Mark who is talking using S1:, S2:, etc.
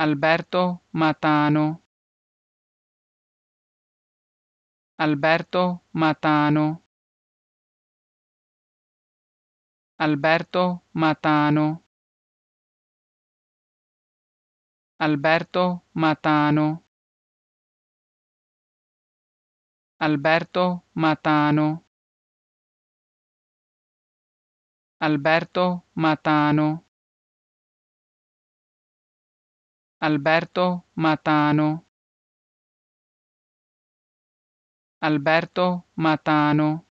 S1: Alberto Matano Alberto Matano Alberto Matano Alberto Matano Alberto Matano Alberto Matano Alberto Matano Alberto Matano